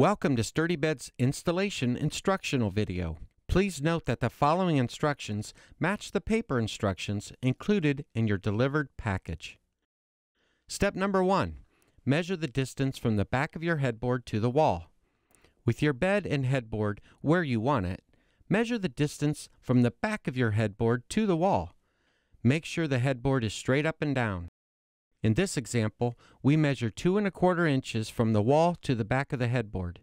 Welcome to Sturdy Bed's installation instructional video. Please note that the following instructions match the paper instructions included in your delivered package. Step number one, measure the distance from the back of your headboard to the wall. With your bed and headboard where you want it, measure the distance from the back of your headboard to the wall. Make sure the headboard is straight up and down. In this example, we measure two and a quarter inches from the wall to the back of the headboard.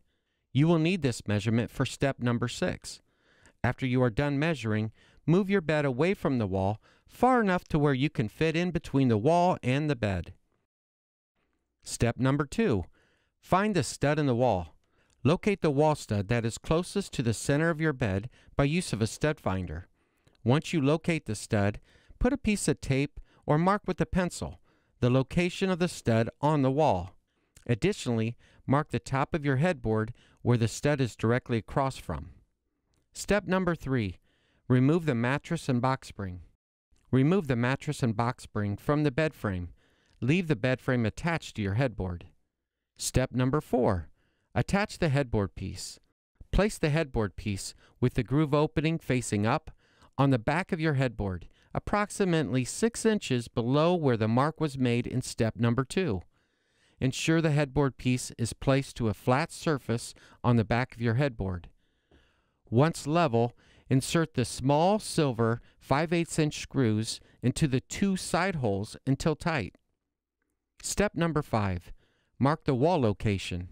You will need this measurement for step number six. After you are done measuring, move your bed away from the wall far enough to where you can fit in between the wall and the bed. Step number two, find the stud in the wall. Locate the wall stud that is closest to the center of your bed by use of a stud finder. Once you locate the stud, put a piece of tape or mark with a pencil the location of the stud on the wall. Additionally, mark the top of your headboard where the stud is directly across from. Step number three, remove the mattress and box spring. Remove the mattress and box spring from the bed frame. Leave the bed frame attached to your headboard. Step number four, attach the headboard piece. Place the headboard piece with the groove opening facing up on the back of your headboard approximately 6 inches below where the mark was made in step number 2. Ensure the headboard piece is placed to a flat surface on the back of your headboard. Once level, insert the small silver 5 8 inch screws into the two side holes until tight. Step number 5. Mark the wall location.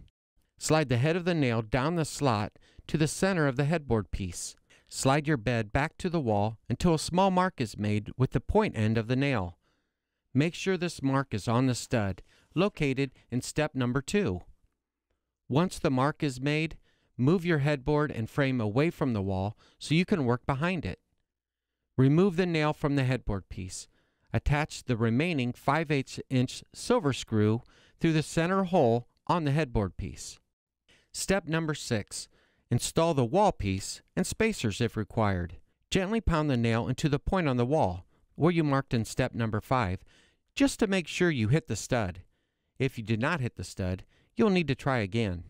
Slide the head of the nail down the slot to the center of the headboard piece. Slide your bed back to the wall until a small mark is made with the point end of the nail. Make sure this mark is on the stud, located in step number 2. Once the mark is made, move your headboard and frame away from the wall so you can work behind it. Remove the nail from the headboard piece. Attach the remaining 5 8 inch silver screw through the center hole on the headboard piece. Step number 6. Install the wall piece and spacers if required. Gently pound the nail into the point on the wall, where you marked in step number 5, just to make sure you hit the stud. If you did not hit the stud, you'll need to try again.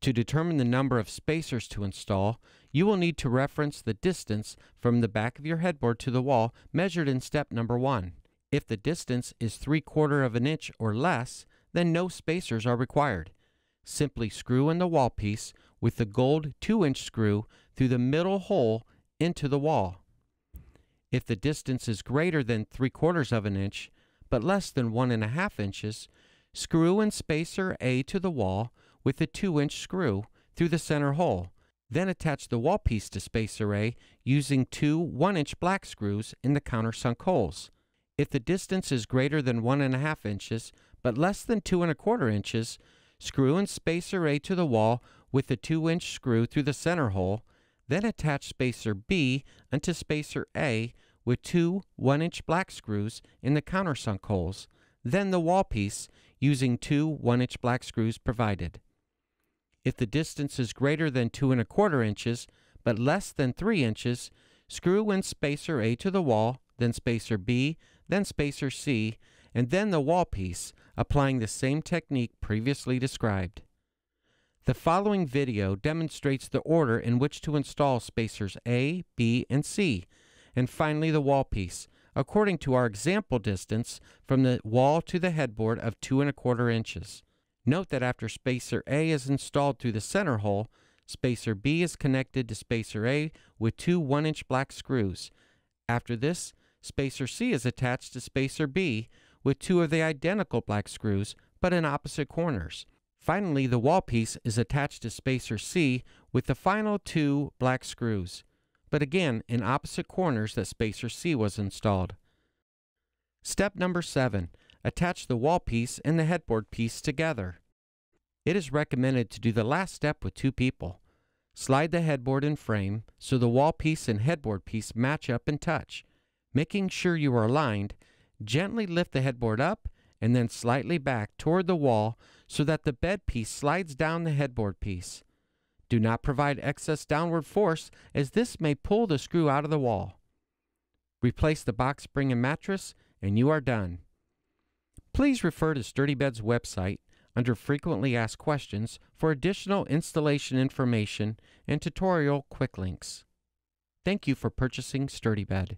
To determine the number of spacers to install, you will need to reference the distance from the back of your headboard to the wall measured in step number 1. If the distance is 3 quarter of an inch or less, then no spacers are required. Simply screw in the wall piece with the gold 2 inch screw through the middle hole into the wall. If the distance is greater than 3 quarters of an inch, but less than 1.5 inches, screw in spacer A to the wall with the 2 inch screw through the center hole. Then attach the wall piece to spacer A using two 1 inch black screws in the countersunk holes. If the distance is greater than 1.5 inches, but less than 2 and a quarter inches, screw in spacer A to the wall with the 2 inch screw through the center hole, then attach spacer B unto spacer A with two 1 inch black screws in the countersunk holes, then the wall piece using two 1 inch black screws provided. If the distance is greater than 2 and a quarter inches but less than 3 inches, screw in spacer A to the wall, then spacer B, then spacer C, and then the wall piece, applying the same technique previously described. The following video demonstrates the order in which to install spacers A, B, and C, and finally the wall piece, according to our example distance from the wall to the headboard of two and a quarter inches. Note that after spacer A is installed through the center hole, spacer B is connected to spacer A with two 1-inch black screws. After this, spacer C is attached to spacer B with two of the identical black screws, but in opposite corners. Finally, the wall piece is attached to spacer C with the final two black screws, but again in opposite corners that spacer C was installed. Step number 7. Attach the wall piece and the headboard piece together. It is recommended to do the last step with two people. Slide the headboard and frame so the wall piece and headboard piece match up and touch. Making sure you are aligned, gently lift the headboard up and then slightly back toward the wall so that the bed piece slides down the headboard piece. Do not provide excess downward force as this may pull the screw out of the wall. Replace the box spring and mattress and you are done. Please refer to Sturdy Bed's website under Frequently Asked Questions for additional installation information and tutorial quick links. Thank you for purchasing Sturdy Bed.